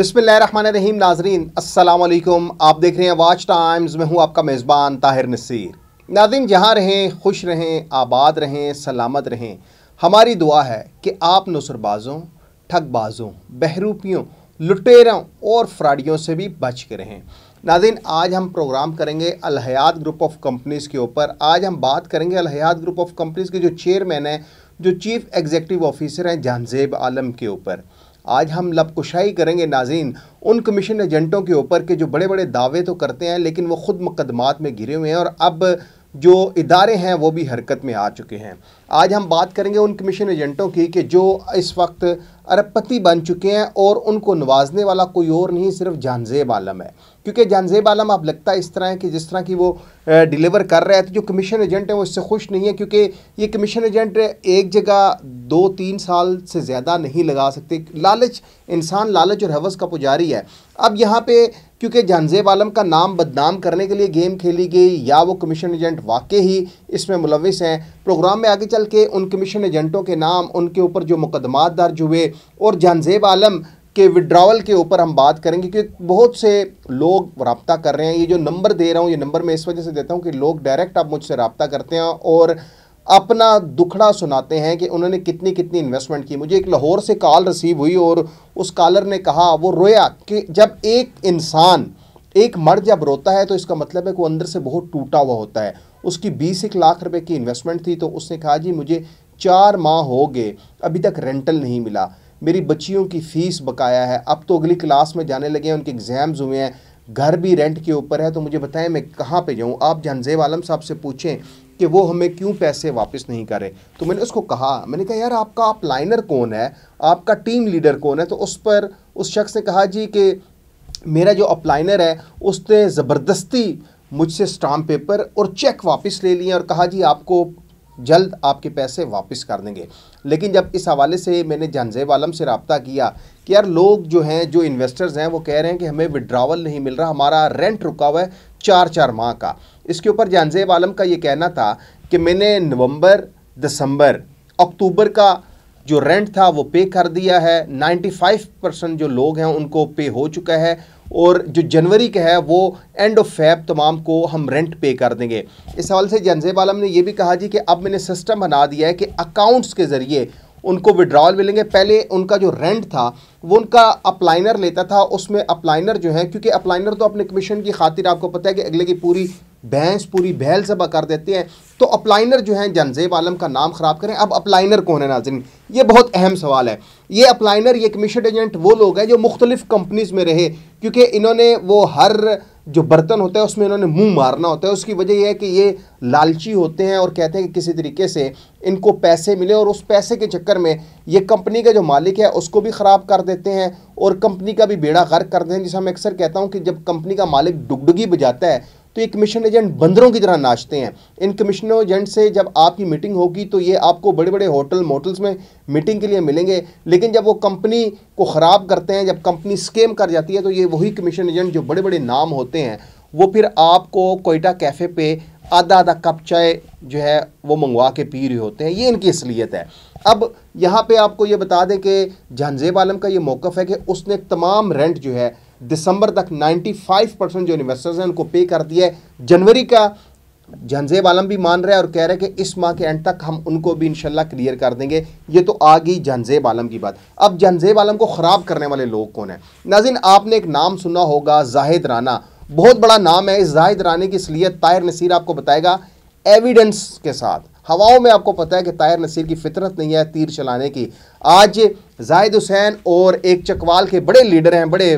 रहीम नाजरीन अस्सलाम आप देख रहे हैं वाच टाइम्स में हूँ आपका मेज़बान ताहिर नसीर नाजिन जहाँ रहें खुश रहें आबाद रहें सलामत रहें हमारी दुआ है कि आप नसरबाजों ठगबाजों बहरूपियों लुटेरों और फ्राडियों से भी बच के रहें नाजिन आज हम प्रोग्राम करेंगे अलहयात ग्रुप ऑफ कंपनीज़ के ऊपर आज हम बात करेंगे अलहयात ग्रुप ऑफ कंपनीज़ के जो चेयरमैन हैं जो चीफ़ एग्जेक्टिव ऑफिसर हैं जहानजेब आलम के ऊपर आज हम कुशाई करेंगे नाजीन उन कमीशन एजेंटों के ऊपर के जो बड़े बड़े दावे तो करते हैं लेकिन वो ख़ुद मुकदमात में घिरे हुए हैं और अब जो इदारे हैं वो भी हरकत में आ चुके हैं आज हम बात करेंगे उन कमीशन एजेंटों की कि जो इस वक्त अरबपति बन चुके हैं और उनको नवाजने वाला कोई और नहीं सिर्फ जानजेब आलम है क्योंकि जानजेब आलम आप लगता है इस तरह है कि जिस तरह की वो डिलीवर कर रहे हैं तो जो कमीशन एजेंट है वो इससे खुश नहीं है क्योंकि ये कमीशन एजेंट एक जगह दो तीन साल से ज़्यादा नहीं लगा सकते लालच इंसान लालच और हवस का पुजारी है अब यहाँ पर क्योंकि जहानजेब आलम का नाम बदनाम करने के लिए गेम खेली गई या वो कमीशन एजेंट वाकई ही इसमें मुलविस हैं प्रोग्राम में आगे चल के उन कमीशन एजेंटों के नाम उनके ऊपर जो मुकदमा दर्ज हुए और जहानजेब आलम के विड्रावल के ऊपर हम बात करेंगे क्योंकि बहुत से लोग रबता कर रहे हैं ये जो नंबर दे रहा हूँ ये नंबर मैं इस वजह से देता हूँ कि लोग डायरेक्ट आप मुझसे रबता करते हैं और अपना दुखड़ा सुनाते हैं कि उन्होंने कितनी कितनी इन्वेस्टमेंट की मुझे एक लाहौर से कॉल रिसीव हुई और उस कॉलर ने कहा वो रोया कि जब एक इंसान एक मर्द जब रोता है तो इसका मतलब है कि वो अंदर से बहुत टूटा हुआ होता है उसकी बीस एक लाख रुपए की इन्वेस्टमेंट थी तो उसने कहा जी मुझे चार माह हो गए अभी तक रेंटल नहीं मिला मेरी बच्चियों की फ़ीस बकाया है अब तो अगली क्लास में जाने लगे हैं उनके एग्ज़ाम्स हुए हैं घर भी रेंट के ऊपर है तो मुझे बताएं मैं कहाँ पे जाऊँ आप जनजेब आलम साहब से पूछें कि वो हमें क्यों पैसे वापस नहीं करे तो मैंने उसको कहा मैंने कहा यार आपका आप लाइनर कौन है आपका टीम लीडर कौन है तो उस पर उस शख्स ने कहा जी कि मेरा जो अपलाइनर है उसने ज़बरदस्ती मुझसे स्टाम्प पेपर और चेक वापस ले लिए और कहा जी आपको जल्द आपके पैसे वापस कर देंगे लेकिन जब इस हवाले से मैंने जानजेब आलम से रबता किया कि यार लोग जो हैं जो इन्वेस्टर्स हैं वो कह रहे हैं कि हमें विड्रावल नहीं मिल रहा हमारा रेंट रुका हुआ है चार चार माह का इसके ऊपर जानजेब आलम का ये कहना था कि मैंने नवंबर दिसंबर अक्टूबर का जो रेंट था वो पे कर दिया है 95 परसेंट जो लोग हैं उनको पे हो चुका है और जो जनवरी का है वो एंड ऑफ फैब तमाम को हम रेंट पे कर देंगे इस हवाले से जनजेब आलम ने यह भी कहा जी कि अब मैंने सिस्टम बना दिया है कि अकाउंट्स के ज़रिए उनको विड्रॉल मिलेंगे पहले उनका जो रेंट था वो उनका अप्लाइनर लेता था उसमें अप्लाइनर जो है क्योंकि अप्लाइनर तो अपने कमीशन की खातिर आपको पता है कि अगले की पूरी भैंस पूरी बहल जबा कर देते हैं तो अप्लाइनर जो है जनजेब आलम का नाम ख़राब करें अब अप्लाइनर कौन है नाजन ये बहुत अहम सवाल है ये अप्लाइनर ये कमीशन एजेंट वो लोग हैं जो मुख्तलिफ कंपनीज़ में रहे क्योंकि इन्होंने वो हर जो बर्तन होता है उसमें इन्होंने मुंह मारना होता है उसकी वजह यह है कि ये लालची होते हैं और कहते हैं कि किसी तरीके से इनको पैसे मिले और उस पैसे के चक्कर में ये कंपनी का जो मालिक है उसको भी ख़राब कर देते हैं और कंपनी का भी बेड़ा गर्क कर देते हैं जिसे मैं अक्सर कहता हूँ कि जब कंपनी का मालिक डुगडुगी बजाता है तो ये कमीशन एजेंट बंदरों की तरह नाचते हैं इन कमीशन एजेंट से जब आपकी मीटिंग होगी तो ये आपको बड़े बड़े होटल मोटल्स में मीटिंग के लिए मिलेंगे लेकिन जब वो कंपनी को ख़राब करते हैं जब कंपनी स्केम कर जाती है तो ये वही कमीशन एजेंट जो बड़े बड़े नाम होते हैं वो फिर आपको कोयटा कैफ़े पे आधा आधा कप चाय जो है वो मंगवा के पी रहे होते हैं ये इनकी असलियत है अब यहाँ पे आपको ये बता दें कि जहानजेब आलम का ये मौक़ है कि उसने तमाम रेंट जो है दिसंबर तक 95 परसेंट जो इन्वेस्टर्स हैं उनको पे कर दिया है जनवरी का जनजेब आलम भी मान रहे हैं और कह रहे हैं कि इस माह के एंड तक हम उनको भी इनशाला क्लियर कर देंगे ये तो आ गई जनजेब आलम की बात अब जनजेब आलम को ख़राब करने वाले लोग कौन है नाजिन आपने एक नाम सुना होगा जाहिद राना बहुत बड़ा नाम है इस जाहिद राना की असलियत ताहिर नसीर आपको बताएगा एविडेंस के साथ हवाओं में आपको पता है कि ताहिर नसीर की फितरत नहीं है तीर चलाने की आज जाहिद हुसैन और एक चकवाल के बड़े लीडर हैं बड़े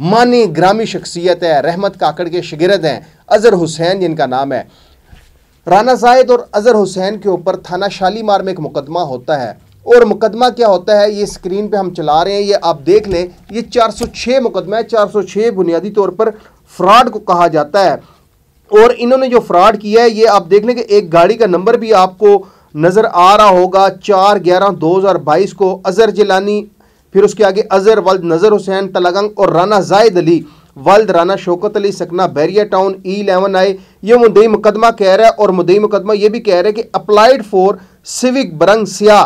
मानी ग्रामी शख्सियत है रहमत काकड़ के शगिरद हैं अजहर हुसैन जिनका नाम है राना जायद और अजहर हुसैन के ऊपर थाना शालीमार में एक मुकदमा होता है और मुकदमा क्या होता है ये स्क्रीन पे हम चला रहे हैं ये आप देख लें ये 406 मुकदमा है 406 बुनियादी तौर पर फ्रॉड को कहा जाता है और इन्होंने जो फ्रॉड किया है ये आप देख लें कि एक गाड़ी का नंबर भी आपको नज़र आ रहा होगा चार ग्यारह दो हज़ार बाईस को अजहर जिलानी फिर उसके आगे अजहर वल्द नज़र हुसैन तलागंग और राना जायद अली वल्द राना शौकत अली सकना Bairia town E e eleven आए ये मुदई मुकदमा कह रहा है और मुदई मुकदमा ये भी कह रहा है कि अप्लाइड फॉर सिविक बरंग सिया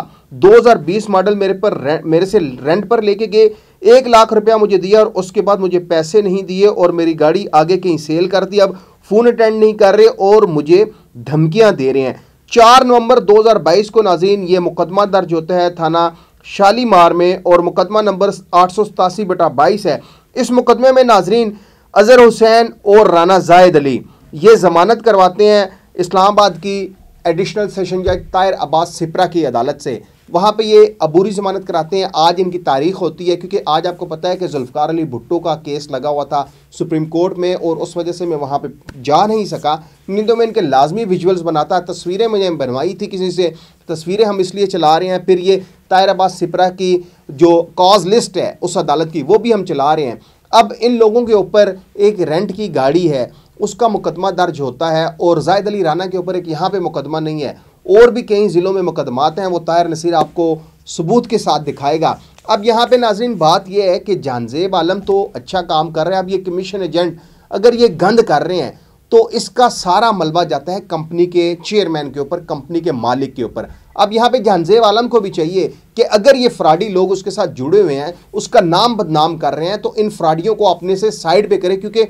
2020 मॉडल मेरे पर मेरे से रेंट पर लेके गए एक लाख रुपया मुझे दिया और उसके बाद मुझे पैसे नहीं दिए और मेरी गाड़ी आगे कहीं सेल कर दी अब फ़ोन अटेंड नहीं कर रहे और मुझे धमकियां दे रहे हैं चार नवंबर 2022 को नाजीन ये मुकदमा दर्ज होता है थाना शालीमार में और मुकदमा नंबर आठ सौ सतासी बटा बाईस है इस मुकदमे में नाजरीन अजहर हुसैन और राना जायद अली ये ज़मानत करवाते हैं इस्लामाबाद की एडिशनल सेशन जज तायर अब्बास सिपरा की अदालत से वहाँ पे ये अबूरी ज़मानत कराते हैं आज इनकी तारीख होती है क्योंकि आज आपको पता है कि जुल्फ़ार अली भुट्टो का केस लगा हुआ था सुप्रीम कोर्ट में और उस वजह से मैं वहाँ पे जा नहीं सका नहीं तो मैं इनके लाजमी विजुअल्स बनाता तस्वीरें मैंने बनवाई थी किसी से तस्वीरें हम इसलिए चला रहे हैं फिर ये ताहिर अब्बास सिपरा की जो कॉज लिस्ट है उस अदालत की वो भी हम चला रहे हैं अब इन लोगों के ऊपर एक रेंट की गाड़ी है उसका मुकदमा दर्ज होता है और जायद अली राना के ऊपर एक यहाँ पे मुकदमा नहीं है और भी कई ज़िलों में मुकदमात हैं वो तायर नसीर आपको सबूत के साथ दिखाएगा अब यहाँ पे नाजरीन बात यह है कि जानजेब आलम तो अच्छा काम कर रहे हैं अब ये कमीशन एजेंट अगर ये गंद कर रहे हैं तो इसका सारा मलबा जाता है कंपनी के चेयरमैन के ऊपर कंपनी के मालिक के ऊपर अब यहाँ पे जहानजेब आलम को भी चाहिए कि अगर ये फ्राडी लोग उसके साथ जुड़े हुए हैं उसका नाम बदनाम कर रहे हैं तो इन फ्राडियों को अपने से साइड पे करें क्योंकि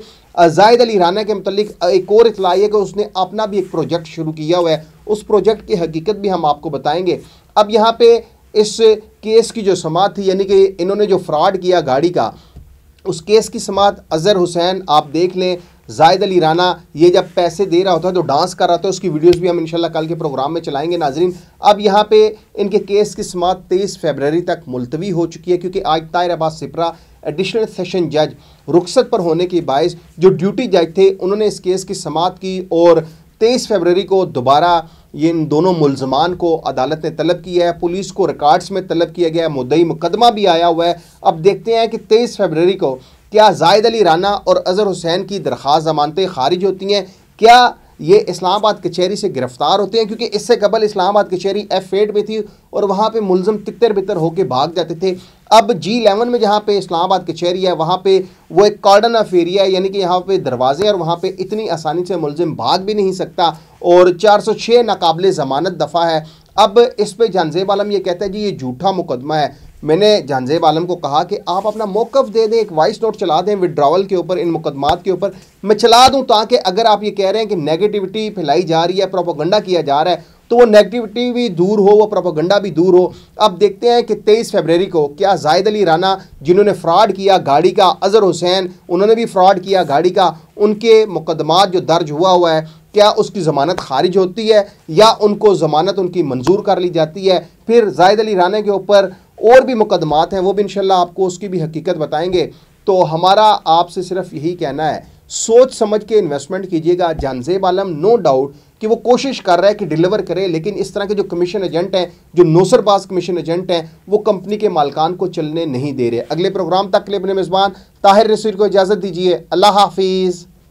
जायद अली राना के मतलब एक और इतला है कि उसने अपना भी एक प्रोजेक्ट शुरू किया हुआ है उस प्रोजेक्ट की हकीकत भी हम आपको बताएंगे अब यहाँ पर इस केस की जो समात थी यानी कि इन्होंने जो फ्रॉड किया गाड़ी का उस केस की समात अज़हर हुसैन आप देख लें जायद अली राना ये जब पैसे दे रहा होता है तो डांस कर रहा था उसकी वीडियोस भी हम इंशाल्लाह कल के प्रोग्राम में चलाएंगे नाजरीन अब यहाँ पे इनके केस की समात तेईस फरवरी तक मुलतवी हो चुकी है क्योंकि आज तायर अब्बास सिपरा एडिशनल सेशन जज रुखसत पर होने के बायस जो ड्यूटी जज थे उन्होंने इस केस की समात की और तेईस फरवरी को दोबारा ये इन दोनों मुलजमान को अदालत ने तलब किया है पुलिस को रिकॉर्ड्स में तलब किया गया है मुदई मुकदमा भी आया हुआ है अब देखते हैं कि तेईस फरवरी को क्या जायद अली राना और अज़हर हुसैन की दरख्वास्त जमानतें खारिज होती हैं क्या ये इस्लामाबाद कचहरी से गिरफ्तार होते हैं क्योंकि इससे कबल इस्लामाबाद कचहरी एफ एट में थी और वहाँ पर मुलम तितर बितर होकर भाग जाते थे अब जी इलेवन में जहाँ पे इस्लामाबाद कचहरी है वहाँ पे वो एक कार्डन ऑफ एरिया है यानी कि यहाँ पे दरवाजे और वहाँ पे इतनी आसानी से मुलजिम भाग भी नहीं सकता और 406 नाकबले ज़मानत दफ़ा है अब इस पर जानजेब आलम ये कहता है जी ये झूठा मुकदमा है मैंने जानजेब आलम को कहा कि आप अपना मौकफ़ दे दें एक वॉइस नोट चला दें विड्रावल के ऊपर इन मुकदमात के ऊपर मैं चला दूं ताकि अगर आप ये कह रहे हैं कि नेगेटिविटी फैलाई जा रही है प्रोपोगंडा किया जा रहा है तो वो नेगेटिविटी भी दूर हो वो प्रोपोगंडा भी दूर हो अब देखते हैं कि तेईस फरवरी को क्या जायद अली राना जिन्होंने फ्रॉड किया गाड़ी का अज़र हुसैन उन्होंने भी फ्रॉड किया गाड़ी का उनके मुकदमा जो दर्ज हुआ हुआ है क्या उसकी ज़मानत खारिज होती है या उनको ज़मानत उनकी मंजूर कर ली जाती है फिर जायद अली राना के ऊपर और भी मुकदमात हैं वो भी इनशाला आपको उसकी भी हकीकत बताएंगे तो हमारा आपसे सिर्फ यही कहना है सोच समझ के इन्वेस्टमेंट कीजिएगा जानजेब आलम नो डाउट कि वो कोशिश कर रहा है कि डिलीवर करे लेकिन इस तरह के जो कमीशन एजेंट हैं जो नोसरबाज कमीशन एजेंट हैं वो कंपनी के मालकान को चलने नहीं दे रहे अगले प्रोग्राम तक के लिए अपने मेज़बान ताहिर रसीर को इजाज़त दीजिए अल्लाह हाफिज़